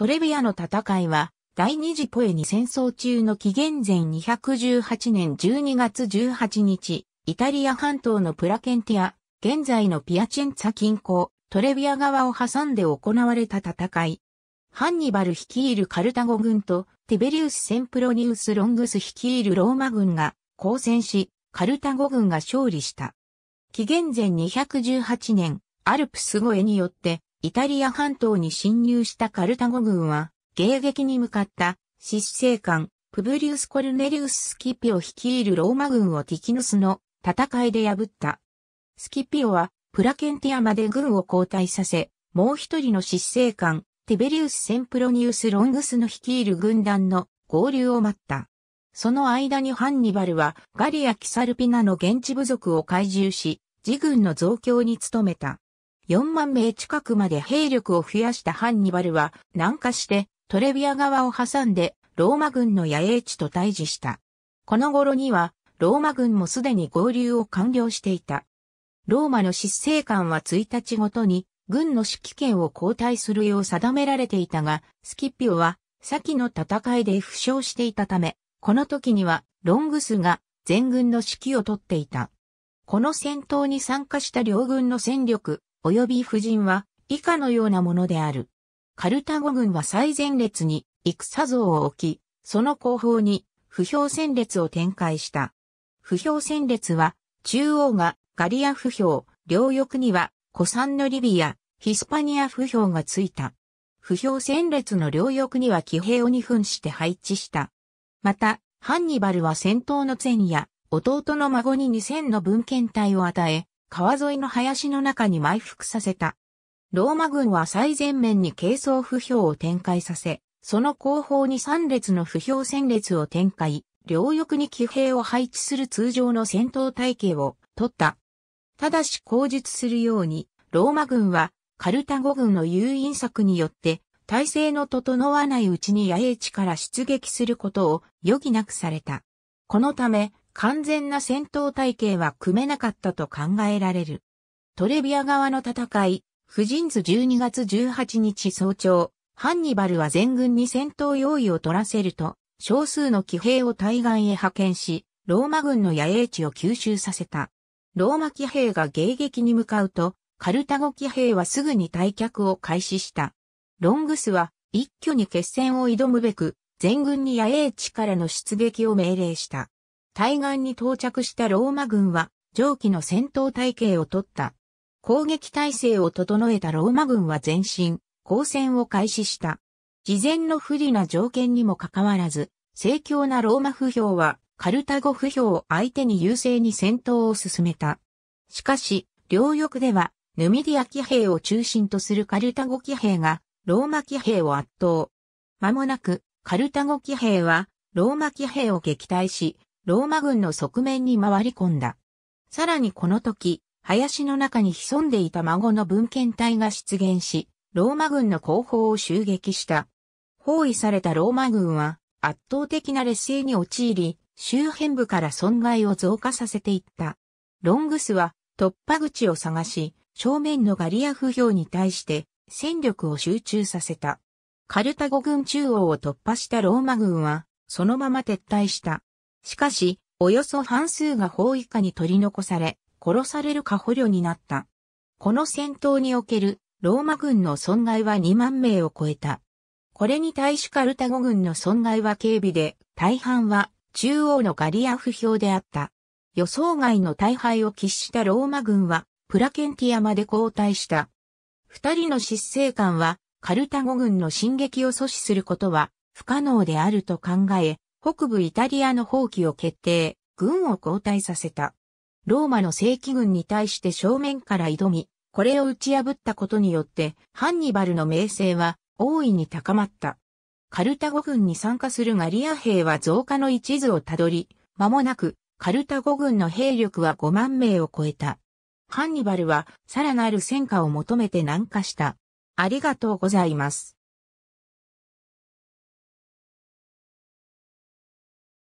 トレビアの戦いは、第二次ポエに戦争中の紀元前218年12月18日、イタリア半島のプラケンティア、現在のピアチェンツァ近郊、トレビア側を挟んで行われた戦い。ハンニバル率いるカルタゴ軍と、ティベリウス・センプロニウス・ロングス率いるローマ軍が交戦し、カルタゴ軍が勝利した。紀元前218年、アルプス越えによってイタリア半島に侵入したカルタゴ軍は、迎撃に向かった、執政官、プブリウス・コルネリウス・スキピオ率いるローマ軍をティキヌスの戦いで破った。スキピオは、プラケンティアまで軍を後退させ、もう一人の執政官、ティベリウス・センプロニウス・ロングスの率いる軍団の合流を待った。その間にハンニバルはガリア・キサルピナの現地部族を懐柔し、自軍の増強に努めた。4万名近くまで兵力を増やしたハンニバルは南下してトレビア側を挟んでローマ軍の野営地と対峙した。この頃にはローマ軍もすでに合流を完了していた。ローマの執政官は1日ごとに軍の指揮権を交代するよう定められていたが、スキッピオは先の戦いで負傷していたため、この時にはロングスが全軍の指揮を取っていた。この戦闘に参加した両軍の戦力及び夫人は以下のようなものである。カルタゴ軍は最前列に戦像を置き、その後方に不評戦列を展開した。不評戦列は中央がガリア不評、両翼には古参のリビア、ヒスパニア不評がついた。不評戦列の両翼には騎兵を2分して配置した。また、ハンニバルは戦闘の前夜、弟の孫に2000の文献隊を与え、川沿いの林の中に埋伏させた。ローマ軍は最前面に軽装不評を展開させ、その後方に3列の不評戦列を展開、両翼に騎兵を配置する通常の戦闘体系を取った。ただし口述するように、ローマ軍はカルタゴ軍の誘引策によって、体制の整わないうちに野営地から出撃することを余儀なくされた。このため、完全な戦闘体系は組めなかったと考えられる。トレビア側の戦い、婦人図12月18日早朝、ハンニバルは全軍に戦闘用意を取らせると、少数の騎兵を対岸へ派遣し、ローマ軍の野営地を吸収させた。ローマ騎兵が迎撃に向かうと、カルタゴ騎兵はすぐに退却を開始した。ロングスは一挙に決戦を挑むべく、全軍に野営地からの出撃を命令した。対岸に到着したローマ軍は、上記の戦闘体系を取った。攻撃体制を整えたローマ軍は前進、交戦を開始した。事前の不利な条件にもかかわらず、盛況なローマ不評は、カルタゴ不評を相手に優勢に戦闘を進めた。しかし、両翼では、ヌミディア騎兵を中心とするカルタゴ騎兵が、ローマ騎兵を圧倒。間もなく、カルタゴ騎兵は、ローマ騎兵を撃退し、ローマ軍の側面に回り込んだ。さらにこの時、林の中に潜んでいた孫の文献隊が出現し、ローマ軍の後方を襲撃した。包囲されたローマ軍は圧倒的な劣勢に陥り、周辺部から損害を増加させていった。ロングスは突破口を探し、正面のガリア不評に対して戦力を集中させた。カルタゴ軍中央を突破したローマ軍は、そのまま撤退した。しかし、およそ半数が包囲下に取り残され、殺されるか捕虜になった。この戦闘におけるローマ軍の損害は2万名を超えた。これに対しカルタゴ軍の損害は軽微で、大半は中央のガリア不評であった。予想外の大敗を喫したローマ軍は、プラケンティアまで後退した。二人の失政官は、カルタゴ軍の進撃を阻止することは不可能であると考え、北部イタリアの放棄を決定、軍を交代させた。ローマの正規軍に対して正面から挑み、これを打ち破ったことによって、ハンニバルの名声は大いに高まった。カルタゴ軍に参加するガリア兵は増加の一途をたどり、間もなくカルタゴ軍の兵力は5万名を超えた。ハンニバルはさらなる戦果を求めて南下した。ありがとうございます。